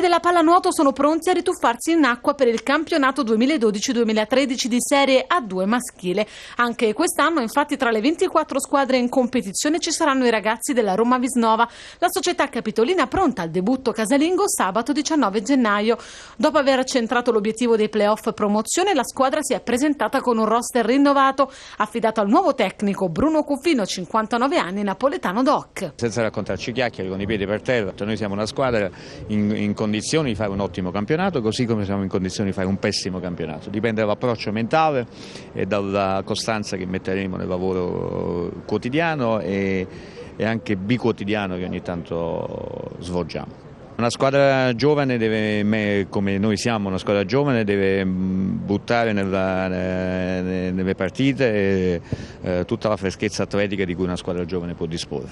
della pallanuoto sono pronti a rituffarsi in acqua per il campionato 2012-2013 di Serie A2 maschile. Anche quest'anno, infatti, tra le 24 squadre in competizione ci saranno i ragazzi della Roma Visnova, la società capitolina pronta al debutto casalingo sabato 19 gennaio. Dopo aver centrato l'obiettivo dei playoff promozione, la squadra si è presentata con un roster rinnovato, affidato al nuovo tecnico Bruno Cuffino, 59 anni, napoletano doc. Senza raccontarci chiacchiere con i piedi per terra, noi siamo una squadra in, in condizioni di fare un ottimo campionato, così come siamo in condizioni di fare un pessimo campionato. Dipende dall'approccio mentale e dalla costanza che metteremo nel lavoro quotidiano e, e anche bicotidiano che ogni tanto svolgiamo. Una squadra giovane, deve, come noi siamo una squadra giovane, deve mm, buttare nella, eh, nelle partite eh, tutta la freschezza atletica di cui una squadra giovane può disporre.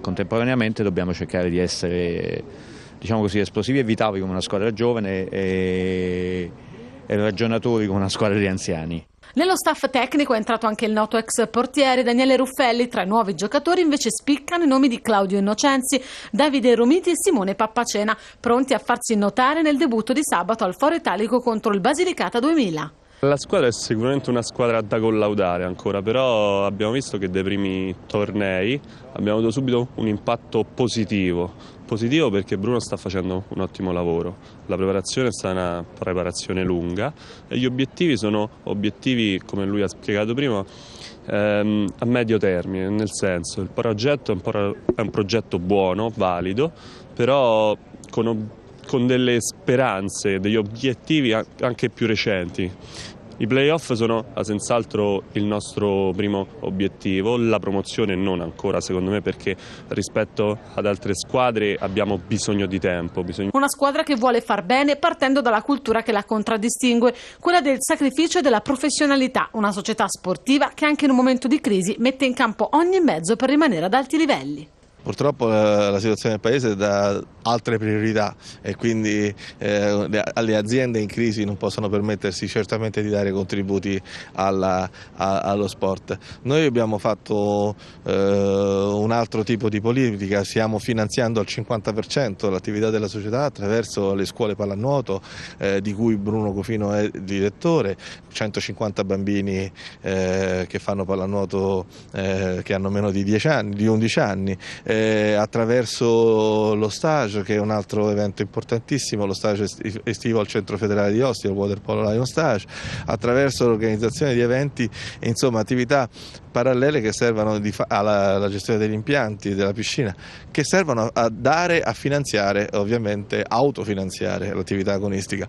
Contemporaneamente dobbiamo cercare di essere diciamo così, esplosivi e vitali come una squadra giovane e, e ragionatori come una squadra di anziani. Nello staff tecnico è entrato anche il noto ex portiere Daniele Ruffelli. Tra i nuovi giocatori invece spiccano i nomi di Claudio Innocenzi, Davide Romiti e Simone Pappacena, pronti a farsi notare nel debutto di sabato al Foro Italico contro il Basilicata 2000. La squadra è sicuramente una squadra da collaudare ancora, però abbiamo visto che dai primi tornei abbiamo avuto subito un impatto positivo. Positivo perché Bruno sta facendo un ottimo lavoro, la preparazione è stata una preparazione lunga e gli obiettivi sono obiettivi, come lui ha spiegato prima, ehm, a medio termine, nel senso il progetto è un, pro- è un progetto buono, valido, però con obiettivi con delle speranze, degli obiettivi anche più recenti. I playoff sono ah, senz'altro il nostro primo obiettivo, la promozione non ancora secondo me perché rispetto ad altre squadre abbiamo bisogno di tempo. Bisogno... Una squadra che vuole far bene partendo dalla cultura che la contraddistingue, quella del sacrificio e della professionalità, una società sportiva che anche in un momento di crisi mette in campo ogni mezzo per rimanere ad alti livelli. Purtroppo eh, la situazione del Paese dà altre priorità e quindi eh, le, aziende in crisi non possono permettersi certamente di dare contributi alla, a, allo sport. Noi abbiamo fatto eh, un altro tipo di politica, stiamo finanziando al 50% l'attività della società attraverso le scuole pallanuoto eh, di cui Bruno Cofino è direttore, 150 bambini eh, che fanno pallanuoto eh, che hanno meno di, 10 anni, di 11 anni eh, attraverso lo stage che è un altro evento importantissimo, lo stage estivo al Centro Federale di Ostia, il Water Polo Lion Stage, attraverso l'organizzazione di eventi insomma attività parallele che servono alla, alla, gestione degli impianti, della piscina, che servono a dare, a finanziare, ovviamente autofinanziare l'attività agonistica.